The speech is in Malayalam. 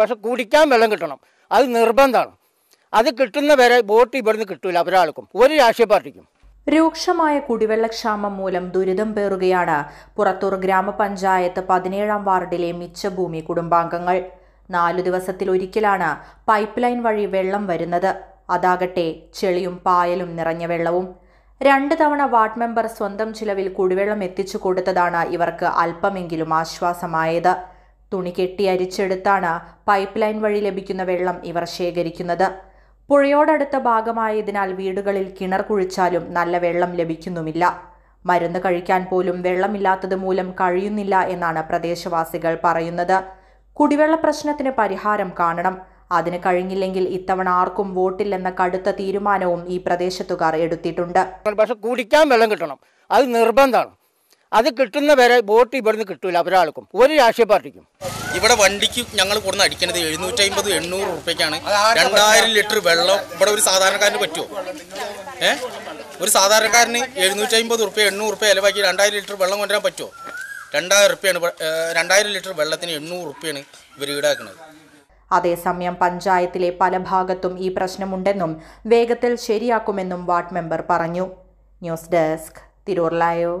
പക്ഷെ കുടിക്കാൻ വെള്ളം കിട്ടണം അത് നിർബന്ധമാണ് അത് കിട്ടുന്ന വരെ ബോട്ട് ഇവിടുന്ന് കിട്ടൂല ഒരാൾക്കും ഒരു രാഷ്ട്രീയ പാർട്ടിക്കും രൂക്ഷമായ കുടിവെള്ളക്ഷാമം മൂലം ദുരിതം പേറുകയാണ് പുറത്തൂർ ഗ്രാമപഞ്ചായത്ത് പതിനേഴാം വാർഡിലെ മിച്ചഭൂമി കുടുംബാംഗങ്ങൾ നാലു ദിവസത്തിൽ ഒരിക്കലാണ് പൈപ്പ് ലൈൻ വഴി വെള്ളം വരുന്നത് അതാകട്ടെ ചെളിയും പായലും നിറഞ്ഞ വെള്ളവും രണ്ട് തവണ വാർഡ് മെമ്പർ സ്വന്തം ചിലവിൽ കുടിവെള്ളം എത്തിച്ചു കൊടുത്തതാണ് ഇവർക്ക് അല്പമെങ്കിലും ആശ്വാസമായത് തുണി കെട്ടി അരിച്ചെടുത്താണ് പൈപ്പ് ലൈൻ വഴി ലഭിക്കുന്ന വെള്ളം ഇവർ ശേഖരിക്കുന്നത് പുഴയോടടുത്ത ഭാഗമായതിനാൽ വീടുകളിൽ കിണർ കുഴിച്ചാലും നല്ല വെള്ളം ലഭിക്കുന്നുമില്ല മരുന്ന് കഴിക്കാൻ പോലും വെള്ളമില്ലാത്തത് മൂലം കഴിയുന്നില്ല എന്നാണ് പ്രദേശവാസികൾ പറയുന്നത് കുടിവെള്ള പ്രശ്നത്തിന് പരിഹാരം കാണണം അതിന് കഴിഞ്ഞില്ലെങ്കിൽ ഇത്തവണ ആർക്കും വോട്ടില്ലെന്ന കടുത്ത തീരുമാനവും ഈ പ്രദേശത്തുകാർ എടുത്തിട്ടുണ്ട് പക്ഷെ കുടിക്കാൻ വെള്ളം കിട്ടണം അത് നിർബന്ധമാണ് അത് കിട്ടുന്ന വരെ വോട്ട് ഇവിടുന്ന് കിട്ടൂല ഒരാൾക്കും ഒരു രാഷ്ട്രീയ പാർട്ടിക്കും ഇവിടെ വണ്ടിക്ക് ഞങ്ങൾ കൊടുന്ന് അടിക്കുന്നത് എഴുന്നൂറ്റി അമ്പത് എണ്ണൂറ് റുപ്യക്കാണ് രണ്ടായിരം ലിറ്റർ വെള്ളം ഇവിടെ ഒരു സാധാരണക്കാരന് പറ്റുമോ ഏ ഒരു സാധാരണക്കാരന് എഴുന്നൂറ്റി അമ്പത് റുപ്യ എണ്ണൂറ് റുപ്യ ഇലവാക്കി രണ്ടായിരം ലിറ്റർ വെള്ളം കൊണ്ടുവരാൻ പറ്റുമോ രണ്ടായിരം റുപ്യാണ് രണ്ടായിരം ലിറ്റർ വെള്ളത്തിന് എണ്ണൂറ് റുപ്യാണ് ഇവർ ഈടാക്കുന്നത് അതേസമയം പഞ്ചായത്തിലെ പല ഭാഗത്തും ഈ പ്രശ്നമുണ്ടെന്നും വേഗത്തിൽ ശരിയാക്കുമെന്നും വാർഡ് മെമ്പർ പറഞ്ഞു ന്യൂസ് ഡെസ്ക് തിരൂർലായോ